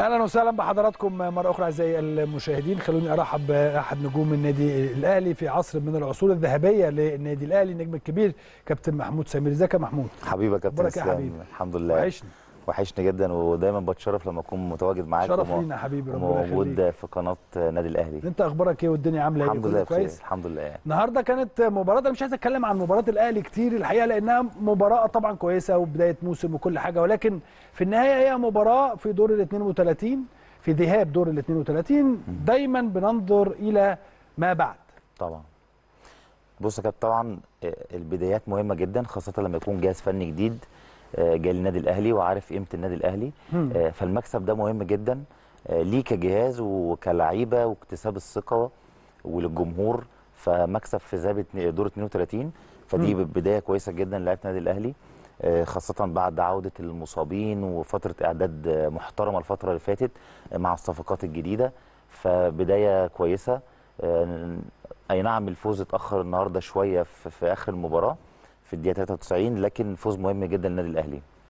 اهلا وسهلا بحضراتكم مره اخرى اعزائي المشاهدين خلوني ارحب باحد نجوم النادي الاهلي في عصر من العصور الذهبيه للنادي الاهلي النجم الكبير كابتن محمود سمير ازيك يا محمود حبيبي يا كابتن إيه سمير الحمد لله وعشنا وحشني جدا ودايما بتشرف لما اكون متواجد معاك شرف لينا حبيبي ربنا يخليك موجود في قناه نادي الاهلي انت اخبارك ايه والدنيا عامله ايه الحمد لله كويس الحمد لله النهارده كانت مباراه انا مش عايز اتكلم عن مباراه الاهلي كتير الحقيقه لانها مباراه طبعا كويسه وبدايه موسم وكل حاجه ولكن في النهايه هي مباراه في دور ال 32 في ذهاب دور ال 32 دايما بننظر الى ما بعد طبعا بص يا كابتن طبعا آه، البدايات مهمه جدا خاصه لما يكون جهاز فني جديد آه، جاي للنادي الاهلي وعارف قيمه النادي الاهلي آه، فالمكسب ده مهم جدا آه، ليه كجهاز وكلعيبه واكتساب الثقه وللجمهور فمكسب في ذابه دور 32 فدي بدايه كويسه جدا لعيبه النادي الاهلي خاصة بعد عودة المصابين وفترة إعداد محترمة الفترة اللي فاتت مع الصفقات الجديدة فبداية كويسة أي نعم الفوز اتأخر النهاردة شوية في آخر المباراة في الدقيقه 93 لكن فوز مهم جدا للنادي الاهلي